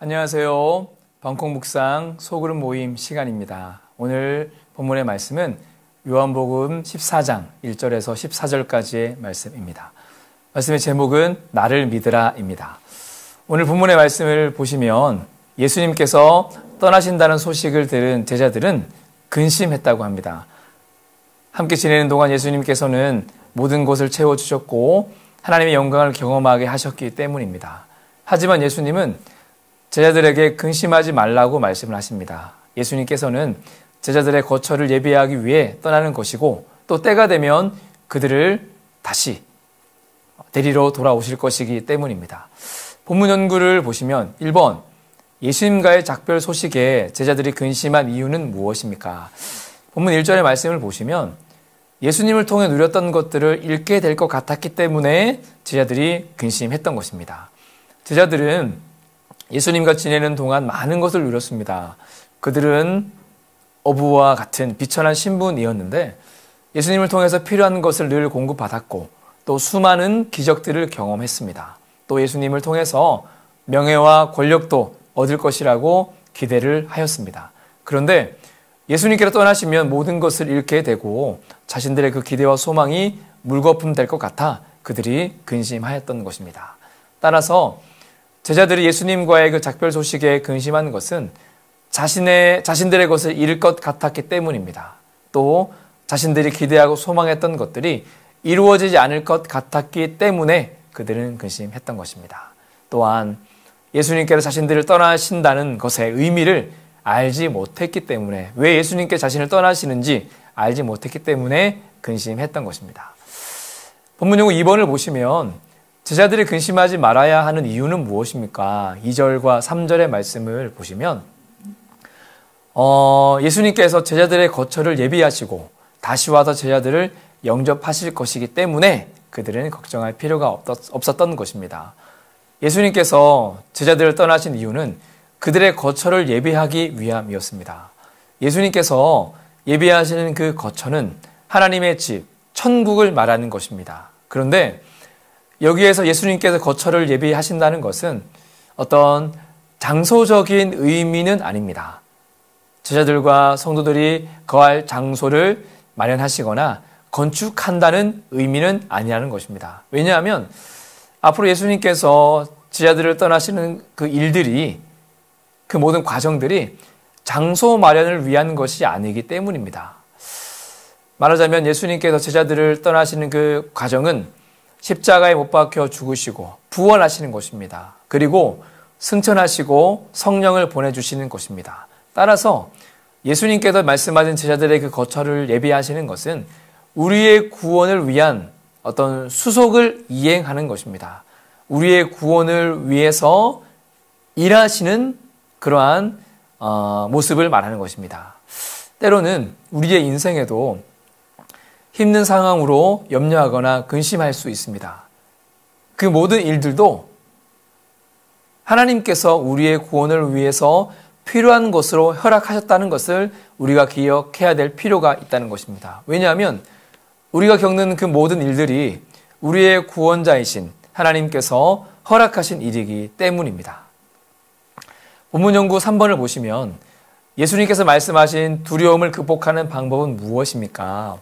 안녕하세요. 방콕 묵상 소그룹 모임 시간입니다. 오늘 본문의 말씀은 요한복음 14장 1절에서 14절까지의 말씀입니다. 말씀의 제목은 나를 믿으라입니다. 오늘 본문의 말씀을 보시면 예수님께서 떠나신다는 소식을 들은 제자들은 근심했다고 합니다. 함께 지내는 동안 예수님께서는 모든 곳을 채워주셨고 하나님의 영광을 경험하게 하셨기 때문입니다. 하지만 예수님은 제자들에게 근심하지 말라고 말씀을 하십니다. 예수님께서는 제자들의 거처를 예비하기 위해 떠나는 것이고 또 때가 되면 그들을 다시 데리러 돌아오실 것이기 때문입니다. 본문 연구를 보시면 1번 예수님과의 작별 소식에 제자들이 근심한 이유는 무엇입니까? 본문 1절의 말씀을 보시면 예수님을 통해 누렸던 것들을 잃게 될 것 같았기 때문에 제자들이 근심했던 것입니다. 제자들은 예수님과 지내는 동안 많은 것을 누렸습니다. 그들은 어부와 같은 비천한 신분이었는데 예수님을 통해서 필요한 것을 늘 공급받았고 또 수많은 기적들을 경험했습니다. 또 예수님을 통해서 명예와 권력도 얻을 것이라고 기대를 하였습니다. 그런데 예수님께로 떠나시면 모든 것을 잃게 되고 자신들의 그 기대와 소망이 물거품 될 것 같아 그들이 근심하였던 것입니다. 따라서 제자들이 예수님과의 그 작별 소식에 근심한 것은 자신의 자신들의 것을 잃을 것 같았기 때문입니다. 또 자신들이 기대하고 소망했던 것들이 이루어지지 않을 것 같았기 때문에 그들은 근심했던 것입니다. 또한 예수님께서 자신들을 떠나신다는 것의 의미를 알지 못했기 때문에 왜 예수님께 자신을 떠나시는지 알지 못했기 때문에 근심했던 것입니다. 본문 용어 2번을 보시면 제자들이 근심하지 말아야 하는 이유는 무엇입니까? 2절과 3절의 말씀을 보시면 어, 예수님께서 제자들의 거처를 예비하시고 다시 와서 제자들을 영접하실 것이기 때문에 그들은 걱정할 필요가 없었던 것입니다. 예수님께서 제자들을 떠나신 이유는 그들의 거처를 예비하기 위함이었습니다. 예수님께서 예비하시는 그 거처는 하나님의 집, 천국을 말하는 것입니다. 그런데 여기에서 예수님께서 거처를 예비하신다는 것은 어떤 장소적인 의미는 아닙니다. 제자들과 성도들이 거할 장소를 마련하시거나 건축한다는 의미는 아니라는 것입니다. 왜냐하면 앞으로 예수님께서 제자들을 떠나시는 그 일들이 그 모든 과정들이 장소 마련을 위한 것이 아니기 때문입니다. 말하자면 예수님께서 제자들을 떠나시는 그 과정은 십자가에 못 박혀 죽으시고 부활하시는 것입니다. 그리고 승천하시고 성령을 보내주시는 것입니다. 따라서 예수님께서 말씀하신 제자들의 그 거처를 예비하시는 것은 우리의 구원을 위한 어떤 수속을 이행하는 것입니다. 우리의 구원을 위해서 일하시는 그러한 어, 모습을 말하는 것입니다. 때로는 우리의 인생에도 힘든 상황으로 염려하거나 근심할 수 있습니다. 그 모든 일들도 하나님께서 우리의 구원을 위해서 필요한 것으로 허락하셨다는 것을 우리가 기억해야 될 필요가 있다는 것입니다. 왜냐하면 우리가 겪는 그 모든 일들이 우리의 구원자이신 하나님께서 허락하신 일이기 때문입니다. 본문 연구 3번을 보시면 예수님께서 말씀하신 두려움을 극복하는 방법은 무엇입니까?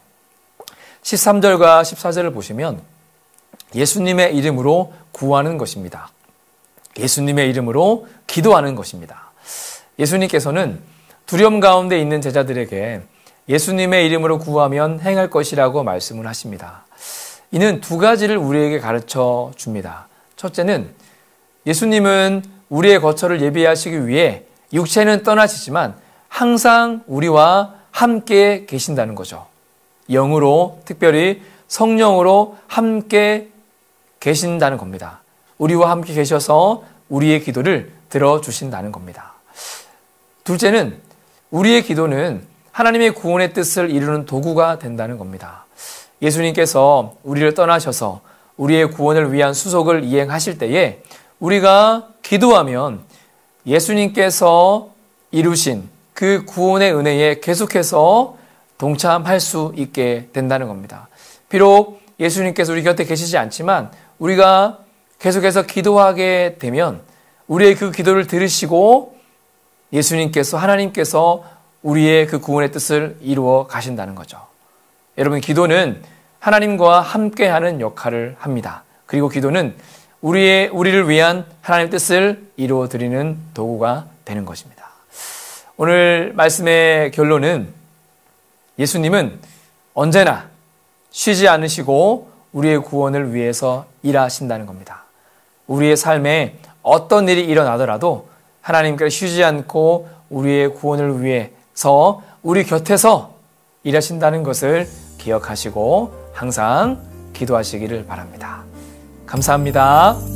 13절과 14절을 보시면 예수님의 이름으로 구하는 것입니다. 예수님의 이름으로 기도하는 것입니다. 예수님께서는 두려움 가운데 있는 제자들에게 예수님의 이름으로 구하면 행할 것이라고 말씀을 하십니다. 이는 두 가지를 우리에게 가르쳐 줍니다. 첫째는 예수님은 우리의 거처를 예비하시기 위해 육체는 떠나시지만 항상 우리와 함께 계신다는 거죠. 영으로 특별히 성령으로 함께 계신다는 겁니다. 우리와 함께 계셔서 우리의 기도를 들어주신다는 겁니다. 둘째는 우리의 기도는 하나님의 구원의 뜻을 이루는 도구가 된다는 겁니다. 예수님께서 우리를 떠나셔서 우리의 구원을 위한 수속을 이행하실 때에 우리가 기도하면 예수님께서 이루신 그 구원의 은혜에 계속해서 동참할 수 있게 된다는 겁니다. 비록 예수님께서 우리 곁에 계시지 않지만 우리가 계속해서 기도하게 되면 우리의 그 기도를 들으시고 예수님께서 하나님께서 우리의 그 구원의 뜻을 이루어 가신다는 거죠. 여러분 기도는 하나님과 함께하는 역할을 합니다. 그리고 기도는 우리의 우리를 위한 하나님의 뜻을 이루어 드리는 도구가 되는 것입니다. 오늘 말씀의 결론은 예수님은 언제나 쉬지 않으시고 우리의 구원을 위해서 일하신다는 겁니다. 우리의 삶에 어떤 일이 일어나더라도 하나님께 쉬지 않고 우리의 구원을 위해서 우리 곁에서 일하신다는 것을 기억하시고 항상 기도하시기를 바랍니다. 감사합니다.